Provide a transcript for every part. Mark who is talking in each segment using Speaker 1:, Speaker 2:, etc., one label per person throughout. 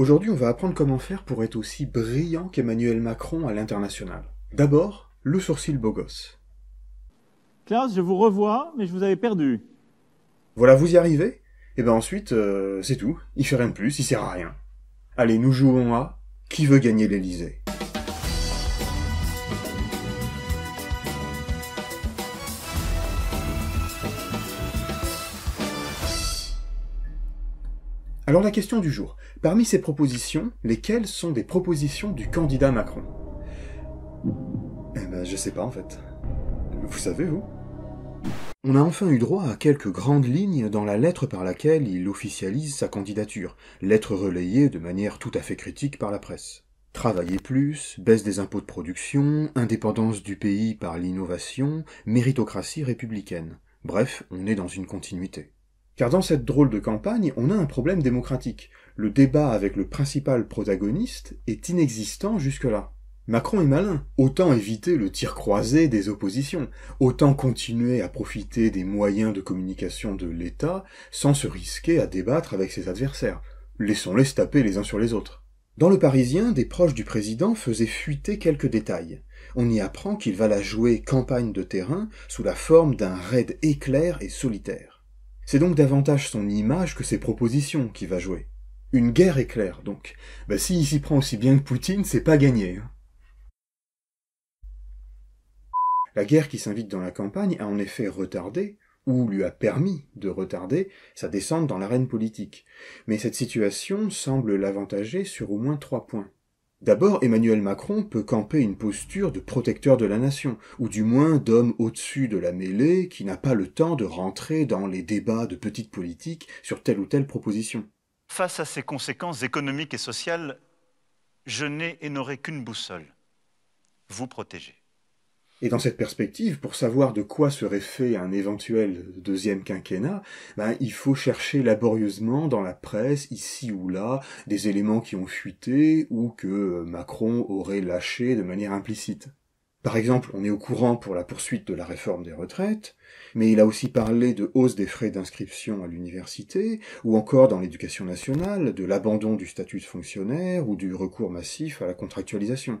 Speaker 1: Aujourd'hui, on va apprendre comment faire pour être aussi brillant qu'Emmanuel Macron à l'international. D'abord, le sourcil beau gosse. je vous revois, mais je vous avais perdu. Voilà, vous y arrivez Et eh ben ensuite, euh, c'est tout. Il fait rien de plus, il sert à rien. Allez, nous jouons à Qui veut gagner l'Elysée Alors la question du jour. Parmi ces propositions, lesquelles sont des propositions du candidat Macron Eh ben, je sais pas en fait. Vous savez, vous on a enfin eu droit à quelques grandes lignes dans la lettre par laquelle il officialise sa candidature, lettre relayée de manière tout à fait critique par la presse. Travailler plus, baisse des impôts de production, indépendance du pays par l'innovation, méritocratie républicaine. Bref, on est dans une continuité. Car dans cette drôle de campagne, on a un problème démocratique. Le débat avec le principal protagoniste est inexistant jusque-là. Macron est malin. Autant éviter le tir croisé des oppositions. Autant continuer à profiter des moyens de communication de l'État sans se risquer à débattre avec ses adversaires. Laissons-les se taper les uns sur les autres. Dans Le Parisien, des proches du président faisaient fuiter quelques détails. On y apprend qu'il va la jouer campagne de terrain sous la forme d'un raid éclair et solitaire. C'est donc davantage son image que ses propositions qui va jouer. Une guerre est claire, donc. Bah, S'il s'y prend aussi bien que Poutine, c'est pas gagné. Hein. La guerre qui s'invite dans la campagne a en effet retardé, ou lui a permis de retarder, sa descente dans l'arène politique. Mais cette situation semble l'avantager sur au moins trois points. D'abord, Emmanuel Macron peut camper une posture de protecteur de la nation, ou du moins d'homme au-dessus de la mêlée qui n'a pas le temps de rentrer dans les débats de petite politique sur telle ou telle proposition. Face à ces conséquences économiques et sociales, je n'ai et n'aurai qu'une boussole, vous protéger. Et dans cette perspective, pour savoir de quoi serait fait un éventuel deuxième quinquennat, ben, il faut chercher laborieusement dans la presse, ici ou là, des éléments qui ont fuité ou que Macron aurait lâché de manière implicite. Par exemple, on est au courant pour la poursuite de la réforme des retraites, mais il a aussi parlé de hausse des frais d'inscription à l'université, ou encore dans l'éducation nationale, de l'abandon du statut de fonctionnaire ou du recours massif à la contractualisation.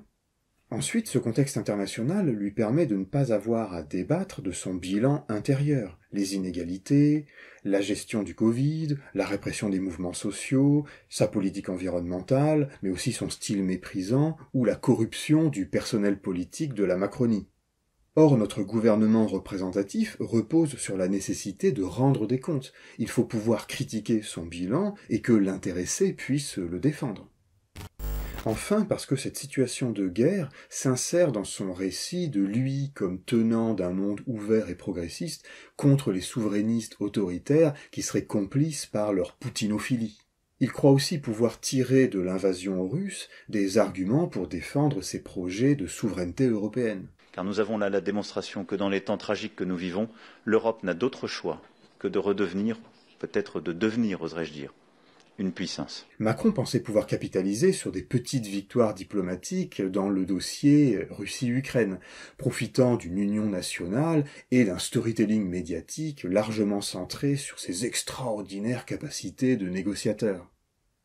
Speaker 1: Ensuite, ce contexte international lui permet de ne pas avoir à débattre de son bilan intérieur, les inégalités, la gestion du Covid, la répression des mouvements sociaux, sa politique environnementale, mais aussi son style méprisant ou la corruption du personnel politique de la Macronie. Or, notre gouvernement représentatif repose sur la nécessité de rendre des comptes. Il faut pouvoir critiquer son bilan et que l'intéressé puisse le défendre. Enfin, parce que cette situation de guerre s'insère dans son récit de lui comme tenant d'un monde ouvert et progressiste contre les souverainistes autoritaires qui seraient complices par leur poutinophilie. Il croit aussi pouvoir tirer de l'invasion russe des arguments pour défendre ses projets de souveraineté européenne. Car nous avons là la démonstration que dans les temps tragiques que nous vivons, l'Europe n'a d'autre choix que de redevenir, peut-être de devenir, oserais-je dire, puissance. Macron pensait pouvoir capitaliser sur des petites victoires diplomatiques dans le dossier Russie-Ukraine, profitant d'une union nationale et d'un storytelling médiatique largement centré sur ses extraordinaires capacités de négociateur.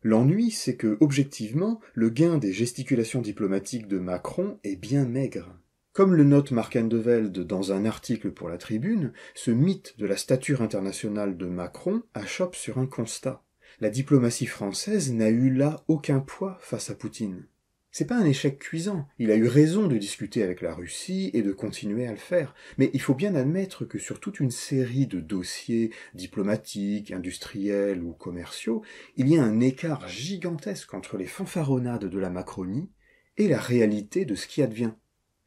Speaker 1: L'ennui, c'est que, objectivement, le gain des gesticulations diplomatiques de Macron est bien maigre. Comme le note Mark Endeveld dans un article pour la Tribune, ce mythe de la stature internationale de Macron achoppe sur un constat. La diplomatie française n'a eu là aucun poids face à Poutine. C'est pas un échec cuisant. Il a eu raison de discuter avec la Russie et de continuer à le faire. Mais il faut bien admettre que sur toute une série de dossiers diplomatiques, industriels ou commerciaux, il y a un écart gigantesque entre les fanfaronnades de la Macronie et la réalité de ce qui advient.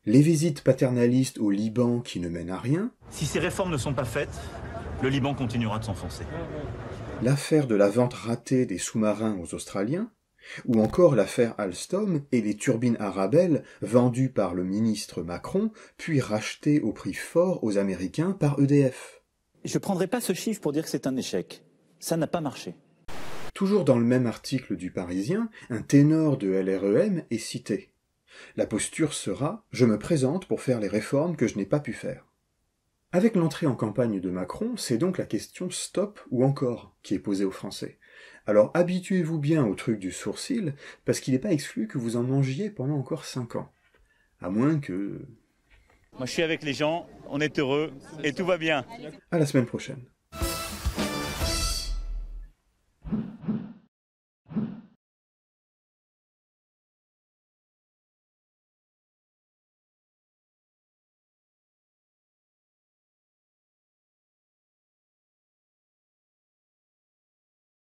Speaker 1: Les visites paternalistes au Liban qui ne mènent à rien. Si ces réformes ne sont pas faites, le Liban continuera de s'enfoncer. L'affaire de la vente ratée des sous-marins aux Australiens, ou encore l'affaire Alstom et les turbines Arabelle vendues par le ministre Macron, puis rachetées au prix fort aux Américains par EDF. Je ne prendrai pas ce chiffre pour dire que c'est un échec. Ça n'a pas marché. Toujours dans le même article du Parisien, un ténor de LREM est cité. La posture sera Je me présente pour faire les réformes que je n'ai pas pu faire. Avec l'entrée en campagne de Macron, c'est donc la question stop ou encore qui est posée aux Français. Alors habituez-vous bien au truc du sourcil, parce qu'il n'est pas exclu que vous en mangiez pendant encore 5 ans. À moins que... Moi je suis avec les gens, on est heureux et tout va bien. À la semaine prochaine.